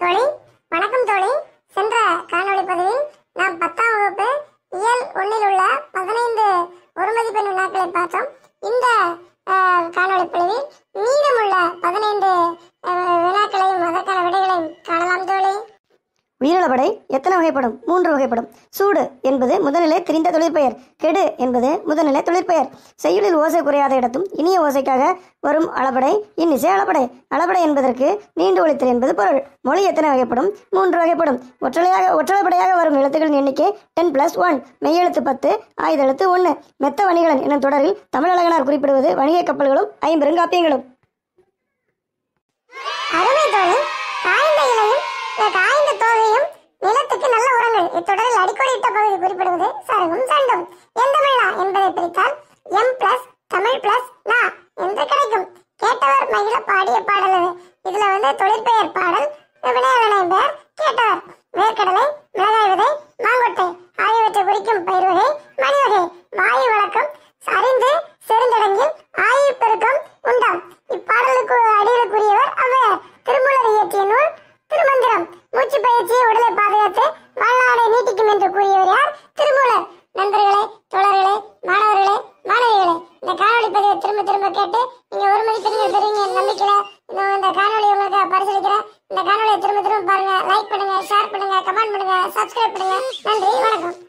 தோழி வணக்கம் தோழி சென்ற காணொளி பதிவில் நாம் பத்தாம் வகுப்பு இயல் ஒன்றில் உள்ள பதினைந்து ஒரு மதிப்பெண் வினாக்களை பார்த்தோம் இந்த காணொளி பதிவில் உயிரிழப்படை எத்தனை வகைப்படும் மூன்று வகைப்படும் சூடு என்பது முதல்நிலை திரிந்த தொழிற்பெயர் கெடு என்பது முதல்நிலை தொழிற்பெயர் செய்யுளில் ஓசை குறையாத இடத்தும் இனிய ஓசைக்காக வரும் அளபடை இன்னிசை அளபடை அளபடை என்பதற்கு நீண்டு ஒழித்தல் என்பது பொருள் மொழி எத்தனை வகைப்படும் மூன்று வகைப்படும் ஒற்றலையாக ஒற்றலைப்படையாக வரும் எழுத்துக்களின் எண்ணிக்கை டென் பிளஸ் ஒன் மெய்யெழுத்து பத்து ஆயுதெழுத்து ஒன்று மெத்த வணிகலன் எனும் தொடரில் தமிழகனார் குறிப்பிடுவது வணிக கப்பல்களும் ஐம்பெருங்காப்பியங்களும் நிலத்துக்கு நல்ல உரங்கள் இத்தொடரில் அடிக்கோடிட்ட பகுதி குறிப்பிடுவது சருகும் எந்த என்பதை பிரித்தால் எம் பிளஸ் தமிழ் பிளஸ் நா என்று கிடைக்கும் கேட்டவர் மகிழ பாடிய பாடல் இதுல வந்து தொழிற்பெயர் பாடல் வினையவனை பெயர் கேட்டவர் உடலை பாதுகாத்து வாழ்நாளை நீட்டிக்கும் என்று கூறியவர் யார் திருமூலர் நண்பர்களே தோழர்களே மாணவர்களே மாணவிகளே இந்த காணொலி பதிவை திரும்ப திரும்ப கேட்டு நீங்க ஒரு மணிக்கு திரும்ப பெறுவீங்க நம்பிக்கையில இந்த காணொலி உங்களுக்கு பரிசீலிக்கிறேன் இந்த காணொலியை திரும்ப திரும்ப பாருங்க லைக் பண்ணுங்க ஷேர் பண்ணுங்க கமெண்ட் பண்ணுங்க சப்ஸ்கிரைப் பண்ணுங்க நன்றி வணக்கம்